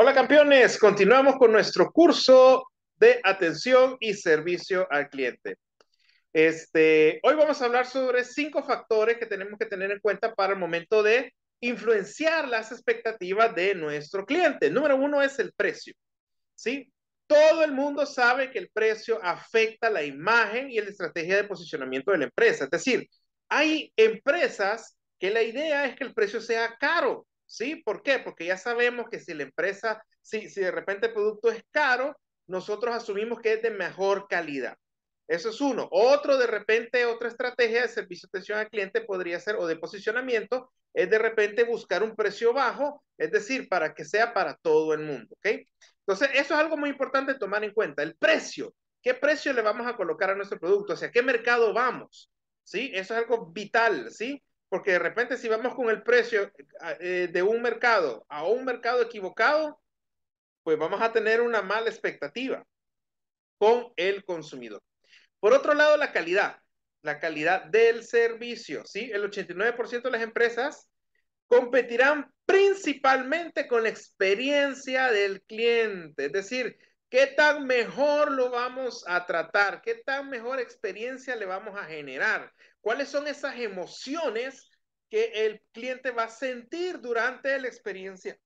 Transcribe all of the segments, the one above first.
Hola campeones, continuamos con nuestro curso de atención y servicio al cliente. Este, hoy vamos a hablar sobre cinco factores que tenemos que tener en cuenta para el momento de influenciar las expectativas de nuestro cliente. Número uno es el precio, ¿sí? Todo el mundo sabe que el precio afecta la imagen y la estrategia de posicionamiento de la empresa. Es decir, hay empresas que la idea es que el precio sea caro ¿sí? ¿Por qué? Porque ya sabemos que si la empresa, si, de repente el producto es caro, nosotros asumimos que es de mejor calidad. Eso es uno. Otro, de repente, otra estrategia de servicio de atención al cliente podría ser, o de posicionamiento, es de repente buscar un precio bajo, es decir, para que sea para todo el mundo, ¿ok? Entonces, eso es algo muy importante tomar en cuenta, el precio. ¿Qué precio le vamos a colocar a nuestro producto? ¿Hacia qué mercado vamos? ¿Sí? Eso es algo vital, ¿sí? Porque de repente si vamos con el precio eh, de un mercado a un mercado equivocado, pues vamos a tener una mala expectativa con el consumidor. Por otro lado, la calidad, la calidad del servicio, ¿sí? El 89% de las empresas competirán principalmente con la experiencia del cliente, es decir, ¿Qué tan mejor lo vamos a tratar? ¿Qué tan mejor experiencia le vamos a generar? ¿Cuáles son esas emociones que el cliente va a sentir durante la experiencia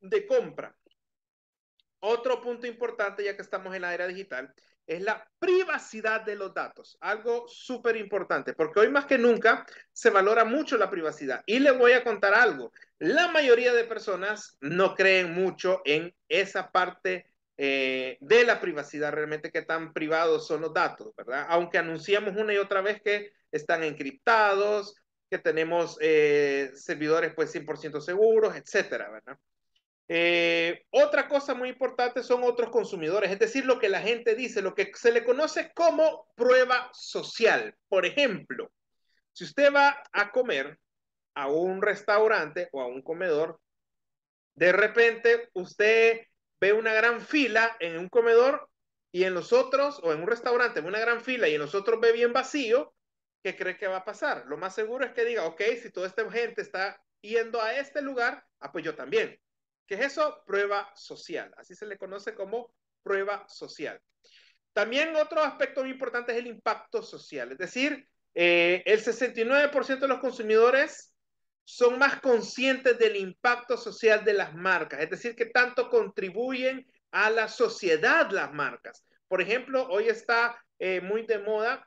de compra? Otro punto importante, ya que estamos en la era digital, es la privacidad de los datos, algo súper importante, porque hoy más que nunca se valora mucho la privacidad. Y les voy a contar algo, la mayoría de personas no creen mucho en esa parte eh, de la privacidad, realmente qué tan privados son los datos, ¿verdad? Aunque anunciamos una y otra vez que están encriptados, que tenemos eh, servidores pues 100% seguros, etcétera, ¿verdad? Eh, otra cosa muy importante son otros consumidores, es decir, lo que la gente dice, lo que se le conoce como prueba social. Por ejemplo, si usted va a comer a un restaurante o a un comedor, de repente usted ve una gran fila en un comedor y en los otros, o en un restaurante, ve una gran fila y en los otros ve bien vacío, ¿qué cree que va a pasar? Lo más seguro es que diga, ok, si toda esta gente está yendo a este lugar, ah, pues yo también. ¿Qué es eso? Prueba social. Así se le conoce como prueba social. También otro aspecto muy importante es el impacto social, es decir, eh, el 69% de los consumidores son más conscientes del impacto social de las marcas, es decir, que tanto contribuyen a la sociedad las marcas. Por ejemplo, hoy está eh, muy de moda,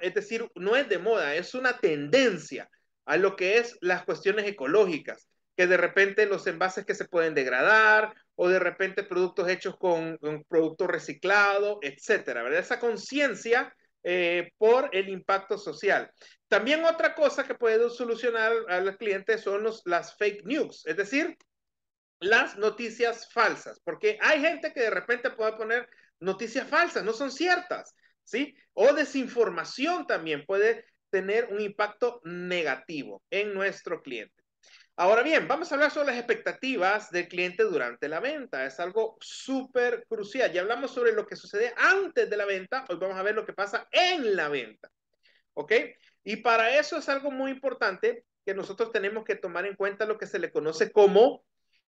es decir, no es de moda, es una tendencia a lo que es las cuestiones ecológicas, que de repente los envases que se pueden degradar o de repente productos hechos con, un producto reciclado, etcétera, ¿verdad? Esa conciencia eh, por el impacto social. También otra cosa que puede solucionar a los clientes son los, las fake news, es decir, las noticias falsas, porque hay gente que de repente puede poner noticias falsas, no son ciertas, ¿sí? O desinformación también puede tener un impacto negativo en nuestro cliente. Ahora bien, vamos a hablar sobre las expectativas del cliente durante la venta. Es algo súper crucial. Ya hablamos sobre lo que sucede antes de la venta. Hoy vamos a ver lo que pasa en la venta. ¿Ok? Y para eso es algo muy importante que nosotros tenemos que tomar en cuenta lo que se le conoce como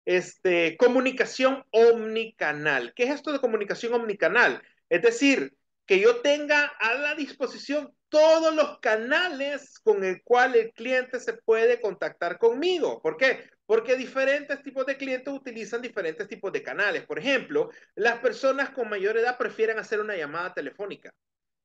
este, comunicación omnicanal. ¿Qué es esto de comunicación omnicanal? Es decir, que yo tenga a la disposición todos los canales con el cual el cliente se puede contactar conmigo. ¿Por qué? Porque diferentes tipos de clientes utilizan diferentes tipos de canales. Por ejemplo, las personas con mayor edad prefieren hacer una llamada telefónica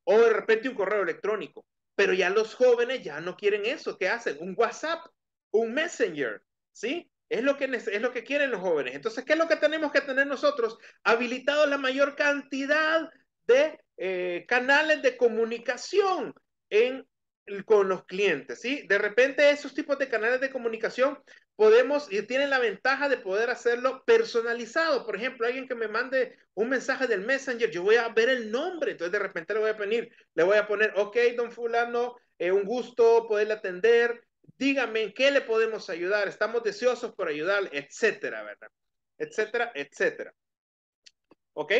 o de repente un correo electrónico. Pero ya los jóvenes ya no quieren eso. ¿Qué hacen? Un WhatsApp, un Messenger, ¿sí? Es lo, que, es lo que quieren los jóvenes. Entonces, ¿qué es lo que tenemos que tener nosotros? Habilitado la mayor cantidad de eh, canales de comunicación en, con los clientes, ¿sí? De repente esos tipos de canales de comunicación podemos y tienen la ventaja de poder hacerlo personalizado. Por ejemplo, alguien que me mande un mensaje del Messenger, yo voy a ver el nombre, entonces de repente le voy a poner, le voy a poner, ok, don fulano, eh, un gusto poderle atender, dígame en qué le podemos ayudar, estamos deseosos por ayudar, etcétera, ¿verdad? Etcétera, etcétera. ¿Ok?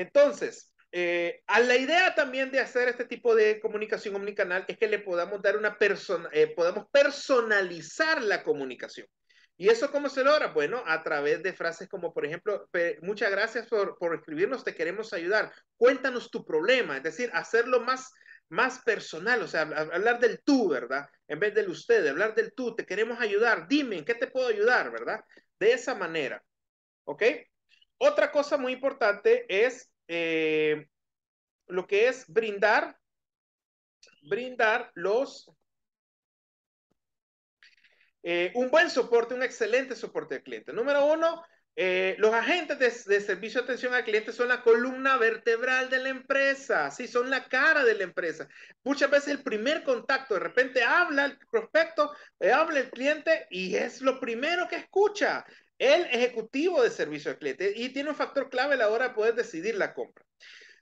Entonces, eh, a la idea también de hacer este tipo de comunicación omnicanal es que le podamos dar una persona, eh, podamos personalizar la comunicación. ¿Y eso cómo se logra? Bueno, a través de frases como, por ejemplo, muchas gracias por, escribirnos, te queremos ayudar, cuéntanos tu problema, es decir, hacerlo más, más personal, o sea, hablar del tú, ¿verdad? En vez del usted, hablar del tú, te queremos ayudar, dime, ¿en qué te puedo ayudar, verdad? De esa manera, ¿ok? Otra cosa muy importante es eh, lo que es brindar, brindar los, eh, un buen soporte, un excelente soporte al cliente. Número uno, eh, los agentes de, servicio de atención al cliente son la columna vertebral de la empresa, sí, son la cara de la empresa. Muchas veces el primer contacto, de repente habla el prospecto, habla el cliente y es lo primero que escucha el ejecutivo de servicio al cliente y tiene un factor clave a la hora de poder decidir la compra.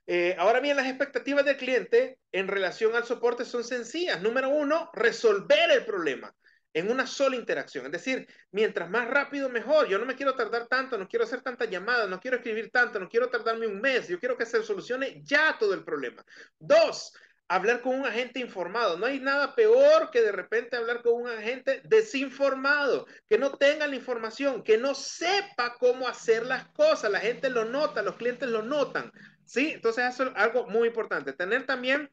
Eh, ahora bien, las expectativas del cliente en relación al soporte son sencillas. Número uno, resolver el problema en una sola interacción. Es decir, mientras más rápido, mejor. Yo no me quiero tardar tanto, no quiero hacer tantas llamadas, no quiero escribir tanto, no quiero tardarme un mes. Yo quiero que se solucione ya todo el problema. Dos, hablar con un agente informado. No hay nada peor que de repente hablar con un agente desinformado, que no tenga la información, que no sepa cómo hacer las cosas. La gente lo nota, los clientes lo notan. ¿Sí? Entonces eso es algo muy importante. Tener también,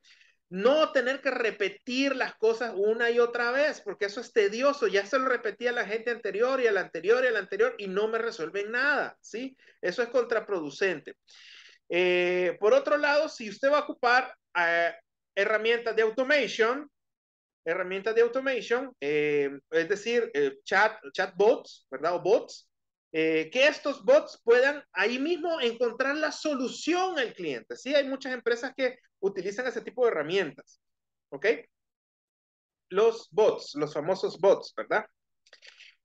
no tener que repetir las cosas una y otra vez, porque eso es tedioso. Ya se lo repetía a la gente anterior y a la anterior y a la anterior y no me resuelven nada. ¿Sí? Eso es contraproducente. Eh, por otro lado, si usted va a ocupar eh, herramientas de automation, herramientas de automation, eh, es decir, eh, chat, chatbots, ¿verdad? O bots, eh, que estos bots puedan ahí mismo encontrar la solución al cliente. Sí, hay muchas empresas que utilizan ese tipo de herramientas, ¿ok? Los bots, los famosos bots, ¿verdad?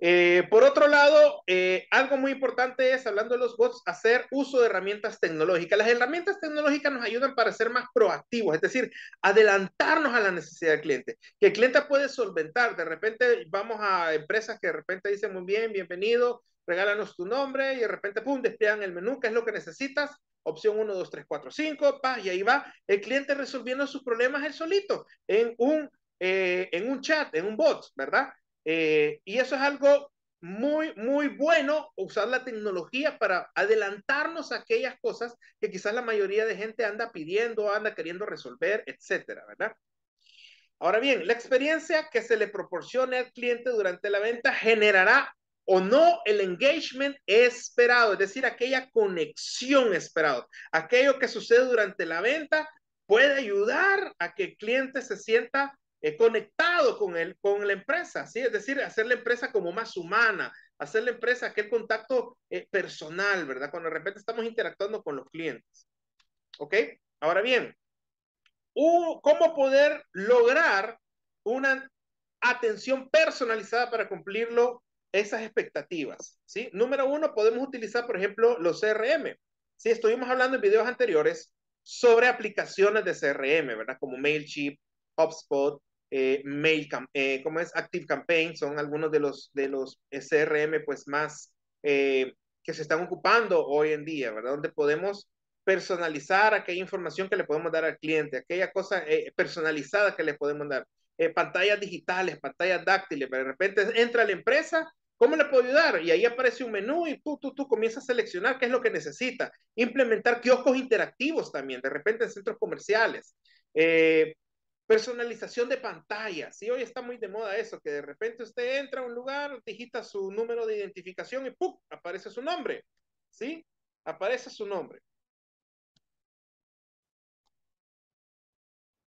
Eh, por otro lado, eh, algo muy importante es, hablando de los bots, hacer uso de herramientas tecnológicas. Las herramientas tecnológicas nos ayudan para ser más proactivos, es decir, adelantarnos a la necesidad del cliente, que el cliente puede solventar. De repente vamos a empresas que de repente dicen muy bien, bienvenido, regálanos tu nombre y de repente, pum, despliegan el menú, que es lo que necesitas, opción 1, 2, 3, 4, 5, pa, y ahí va el cliente resolviendo sus problemas él solito, en un, eh, en un chat, en un bot, ¿verdad? Eh, y eso es algo muy, muy bueno, usar la tecnología para adelantarnos a aquellas cosas que quizás la mayoría de gente anda pidiendo, anda queriendo resolver, etcétera, ¿verdad? Ahora bien, la experiencia que se le proporcione al cliente durante la venta generará o no el engagement esperado, es decir, aquella conexión esperada. Aquello que sucede durante la venta puede ayudar a que el cliente se sienta eh, conectado con, él, con la empresa, ¿sí? Es decir, hacer la empresa como más humana, hacer la empresa aquel contacto eh, personal, ¿verdad? Cuando de repente estamos interactuando con los clientes. ¿Ok? Ahora bien, ¿cómo poder lograr una atención personalizada para cumplirlo esas expectativas? ¿Sí? Número uno, podemos utilizar, por ejemplo, los CRM. Sí, estuvimos hablando en videos anteriores sobre aplicaciones de CRM, ¿verdad? Como MailChimp, HubSpot, eh, Mail, eh, ¿cómo es? Active Campaign, son algunos de los, de los CRM pues más eh, que se están ocupando hoy en día, ¿verdad? Donde podemos personalizar aquella información que le podemos dar al cliente, aquella cosa eh, personalizada que le podemos dar. pantallas digitales, pantallas dáctiles, pero de repente entra la empresa ¿Cómo le puedo ayudar? Y ahí aparece un menú y tú, tú, tú comienzas a seleccionar qué es lo que necesita. Implementar kioscos interactivos también, de repente en centros comerciales. Personalización de pantalla. Sí, hoy está muy de moda eso, que de repente usted entra a un lugar, digita su número de identificación y ¡pum! aparece su nombre. ¿Sí? Aparece su nombre.